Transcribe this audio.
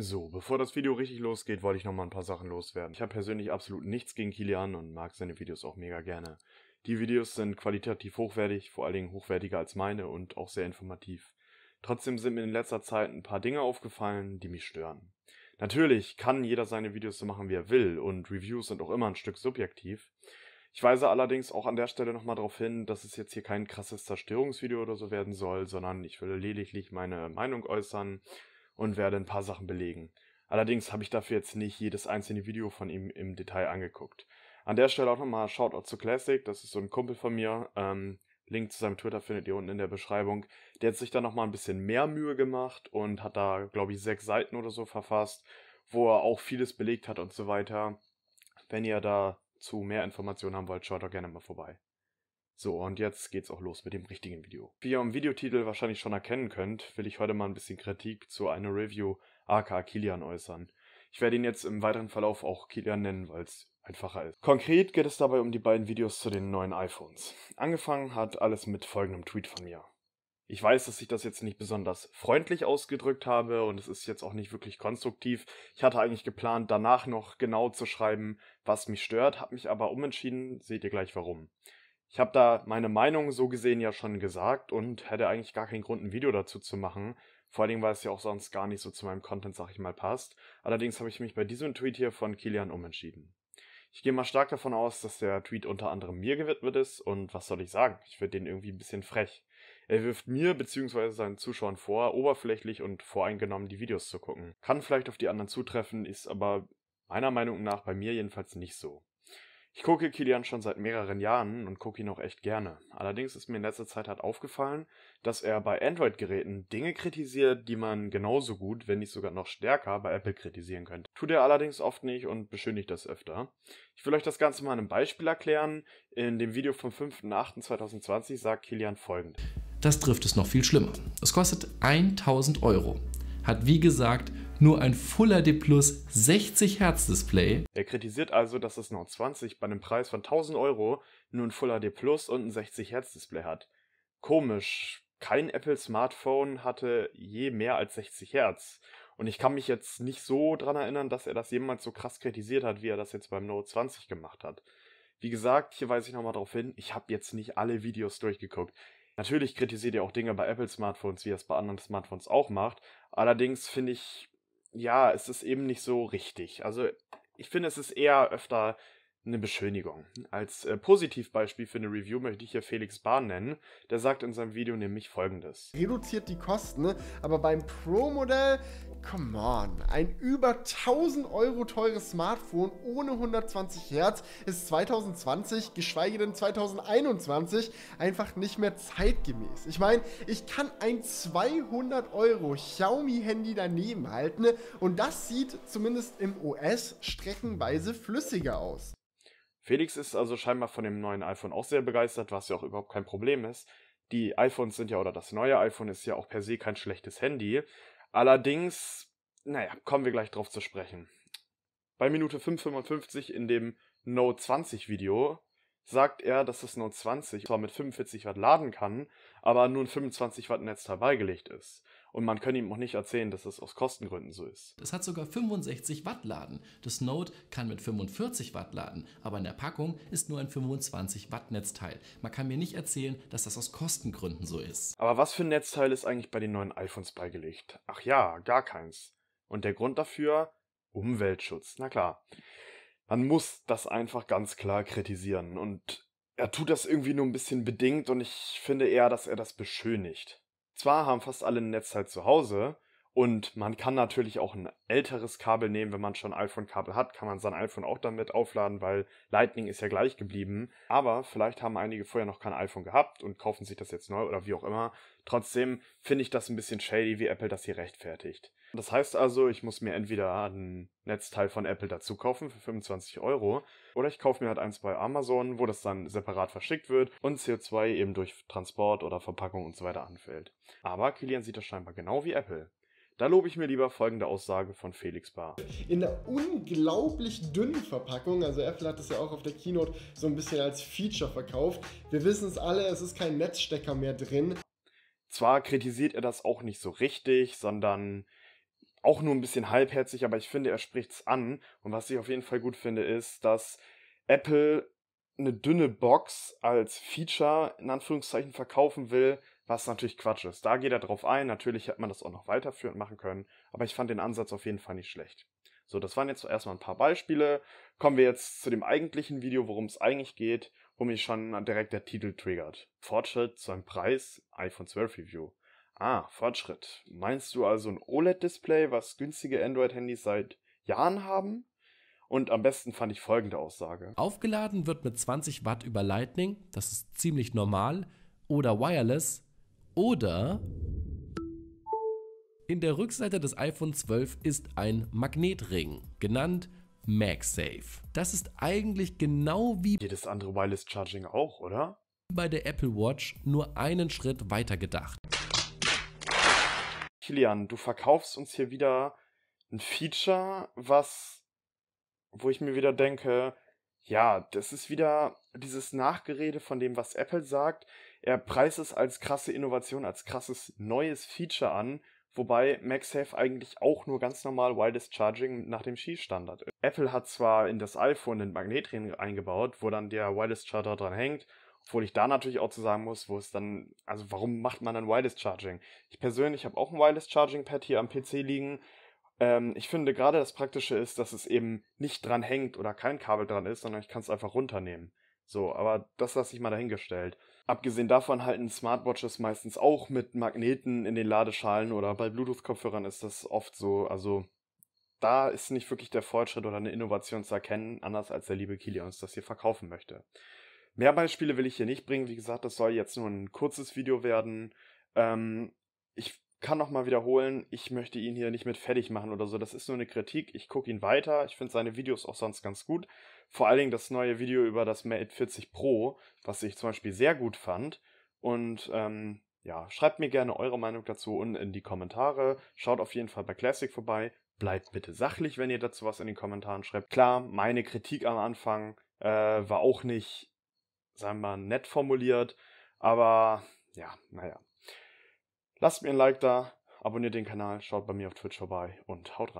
So, bevor das Video richtig losgeht, wollte ich nochmal ein paar Sachen loswerden. Ich habe persönlich absolut nichts gegen Kilian und mag seine Videos auch mega gerne. Die Videos sind qualitativ hochwertig, vor allen Dingen hochwertiger als meine und auch sehr informativ. Trotzdem sind mir in letzter Zeit ein paar Dinge aufgefallen, die mich stören. Natürlich kann jeder seine Videos so machen, wie er will, und Reviews sind auch immer ein Stück subjektiv. Ich weise allerdings auch an der Stelle nochmal darauf hin, dass es jetzt hier kein krasses Zerstörungsvideo oder so werden soll, sondern ich will lediglich meine Meinung äußern, und werde ein paar Sachen belegen. Allerdings habe ich dafür jetzt nicht jedes einzelne Video von ihm im Detail angeguckt. An der Stelle auch nochmal Shoutout zu Classic, das ist so ein Kumpel von mir. Ähm, Link zu seinem Twitter findet ihr unten in der Beschreibung. Der hat sich da nochmal ein bisschen mehr Mühe gemacht und hat da, glaube ich, sechs Seiten oder so verfasst, wo er auch vieles belegt hat und so weiter. Wenn ihr dazu mehr Informationen haben wollt, schaut doch gerne mal vorbei. So, und jetzt geht's auch los mit dem richtigen Video. Wie ihr im Videotitel wahrscheinlich schon erkennen könnt, will ich heute mal ein bisschen Kritik zu einer Review aka Kilian äußern. Ich werde ihn jetzt im weiteren Verlauf auch Kilian nennen, weil es einfacher ist. Konkret geht es dabei um die beiden Videos zu den neuen iPhones. Angefangen hat alles mit folgendem Tweet von mir. Ich weiß, dass ich das jetzt nicht besonders freundlich ausgedrückt habe und es ist jetzt auch nicht wirklich konstruktiv. Ich hatte eigentlich geplant, danach noch genau zu schreiben, was mich stört, habe mich aber umentschieden, seht ihr gleich warum. Ich habe da meine Meinung so gesehen ja schon gesagt und hätte eigentlich gar keinen Grund, ein Video dazu zu machen. Vor allen Dingen, weil es ja auch sonst gar nicht so zu meinem Content, sag ich mal, passt. Allerdings habe ich mich bei diesem Tweet hier von Kilian umentschieden. Ich gehe mal stark davon aus, dass der Tweet unter anderem mir gewidmet ist und was soll ich sagen? Ich finde den irgendwie ein bisschen frech. Er wirft mir bzw. seinen Zuschauern vor, oberflächlich und voreingenommen die Videos zu gucken. Kann vielleicht auf die anderen zutreffen, ist aber meiner Meinung nach bei mir jedenfalls nicht so. Ich gucke Kilian schon seit mehreren Jahren und gucke ihn auch echt gerne. Allerdings ist mir in letzter Zeit halt aufgefallen, dass er bei Android-Geräten Dinge kritisiert, die man genauso gut, wenn nicht sogar noch stärker, bei Apple kritisieren könnte. Tut er allerdings oft nicht und beschönigt das öfter. Ich will euch das Ganze mal in einem Beispiel erklären. In dem Video vom 5.8.2020 sagt Kilian folgendes. Das trifft es noch viel schlimmer. Es kostet 1000 Euro hat wie gesagt nur ein Full HD Plus 60 Hertz Display. Er kritisiert also, dass das Note 20 bei einem Preis von 1000 Euro nur ein Full HD Plus und ein 60 Hertz Display hat. Komisch, kein Apple Smartphone hatte je mehr als 60 Hertz. Und ich kann mich jetzt nicht so dran erinnern, dass er das jemals so krass kritisiert hat, wie er das jetzt beim Note 20 gemacht hat. Wie gesagt, hier weise ich nochmal darauf hin, ich habe jetzt nicht alle Videos durchgeguckt. Natürlich kritisiert ihr auch Dinge bei Apple-Smartphones, wie ihr es bei anderen Smartphones auch macht. Allerdings finde ich, ja, es ist eben nicht so richtig. Also ich finde, es ist eher öfter eine Beschönigung. Als äh, Positivbeispiel für eine Review möchte ich hier Felix Bahn nennen. Der sagt in seinem Video nämlich folgendes. Reduziert die Kosten, ne? aber beim Pro-Modell, come on, ein über 1000 Euro teures Smartphone ohne 120 Hertz ist 2020, geschweige denn 2021, einfach nicht mehr zeitgemäß. Ich meine, ich kann ein 200 Euro Xiaomi-Handy daneben halten ne? und das sieht zumindest im OS streckenweise flüssiger aus. Felix ist also scheinbar von dem neuen iPhone auch sehr begeistert, was ja auch überhaupt kein Problem ist. Die iPhones sind ja, oder das neue iPhone ist ja auch per se kein schlechtes Handy. Allerdings, naja, kommen wir gleich drauf zu sprechen. Bei Minute 5,55 in dem Note 20 Video sagt er, dass das Note 20 zwar mit 45 Watt laden kann, aber nur ein 25 Watt Netz dabei gelegt ist. Und man kann ihm auch nicht erzählen, dass es aus Kostengründen so ist. Es hat sogar 65 Watt Laden. Das Note kann mit 45 Watt laden, aber in der Packung ist nur ein 25 Watt Netzteil. Man kann mir nicht erzählen, dass das aus Kostengründen so ist. Aber was für ein Netzteil ist eigentlich bei den neuen iPhones beigelegt? Ach ja, gar keins. Und der Grund dafür? Umweltschutz. Na klar. Man muss das einfach ganz klar kritisieren und er tut das irgendwie nur ein bisschen bedingt und ich finde eher, dass er das beschönigt. Zwar haben fast alle ein Netzteil halt zu Hause, und man kann natürlich auch ein älteres Kabel nehmen, wenn man schon iPhone-Kabel hat, kann man sein iPhone auch damit aufladen, weil Lightning ist ja gleich geblieben. Aber vielleicht haben einige vorher noch kein iPhone gehabt und kaufen sich das jetzt neu oder wie auch immer. Trotzdem finde ich das ein bisschen shady, wie Apple das hier rechtfertigt. Das heißt also, ich muss mir entweder ein Netzteil von Apple dazu kaufen für 25 Euro oder ich kaufe mir halt eins bei Amazon, wo das dann separat verschickt wird und CO2 eben durch Transport oder Verpackung und so weiter anfällt. Aber Kilian sieht das scheinbar genau wie Apple. Da lobe ich mir lieber folgende Aussage von Felix Bar. In der unglaublich dünnen Verpackung, also Apple hat es ja auch auf der Keynote so ein bisschen als Feature verkauft. Wir wissen es alle, es ist kein Netzstecker mehr drin. Zwar kritisiert er das auch nicht so richtig, sondern auch nur ein bisschen halbherzig, aber ich finde, er spricht es an. Und was ich auf jeden Fall gut finde, ist, dass Apple eine dünne Box als Feature in Anführungszeichen verkaufen will, was natürlich Quatsch ist. Da geht er drauf ein, natürlich hätte man das auch noch weiterführend machen können, aber ich fand den Ansatz auf jeden Fall nicht schlecht. So, das waren jetzt erstmal ein paar Beispiele. Kommen wir jetzt zu dem eigentlichen Video, worum es eigentlich geht, wo mich schon direkt der Titel triggert. Fortschritt zu einem Preis, iPhone 12 Review. Ah, Fortschritt. Meinst du also ein OLED-Display, was günstige Android-Handys seit Jahren haben? Und am besten fand ich folgende Aussage. Aufgeladen wird mit 20 Watt über Lightning, das ist ziemlich normal, oder Wireless, oder in der Rückseite des iPhone 12 ist ein Magnetring, genannt MagSafe. Das ist eigentlich genau wie jedes andere Wireless Charging auch, oder? Bei der Apple Watch nur einen Schritt weiter gedacht. Kilian, du verkaufst uns hier wieder ein Feature, was, wo ich mir wieder denke, ja, das ist wieder dieses Nachgerede von dem, was Apple sagt. Er preist es als krasse Innovation, als krasses neues Feature an, wobei MagSafe eigentlich auch nur ganz normal Wireless Charging nach dem ski ist. Apple hat zwar in das iPhone den Magnetring eingebaut, wo dann der Wireless Charger dran hängt, obwohl ich da natürlich auch zu sagen muss, wo es dann, also warum macht man dann Wireless Charging? Ich persönlich habe auch ein Wireless Charging Pad hier am PC liegen. Ähm, ich finde gerade das Praktische ist, dass es eben nicht dran hängt oder kein Kabel dran ist, sondern ich kann es einfach runternehmen. So, aber das lasse ich mal dahingestellt. Abgesehen davon halten Smartwatches meistens auch mit Magneten in den Ladeschalen oder bei Bluetooth-Kopfhörern ist das oft so. Also da ist nicht wirklich der Fortschritt oder eine Innovation zu erkennen, anders als der liebe Kilian uns das hier verkaufen möchte. Mehr Beispiele will ich hier nicht bringen. Wie gesagt, das soll jetzt nur ein kurzes Video werden. Ähm, ich kann nochmal wiederholen, ich möchte ihn hier nicht mit fertig machen oder so. Das ist nur eine Kritik. Ich gucke ihn weiter. Ich finde seine Videos auch sonst ganz gut. Vor allen Dingen das neue Video über das Mate 40 Pro, was ich zum Beispiel sehr gut fand. Und ähm, ja, schreibt mir gerne eure Meinung dazu unten in die Kommentare. Schaut auf jeden Fall bei Classic vorbei. Bleibt bitte sachlich, wenn ihr dazu was in den Kommentaren schreibt. Klar, meine Kritik am Anfang äh, war auch nicht, sagen wir mal, nett formuliert. Aber ja, naja, Lasst mir ein Like da, abonniert den Kanal, schaut bei mir auf Twitch vorbei und haut rein.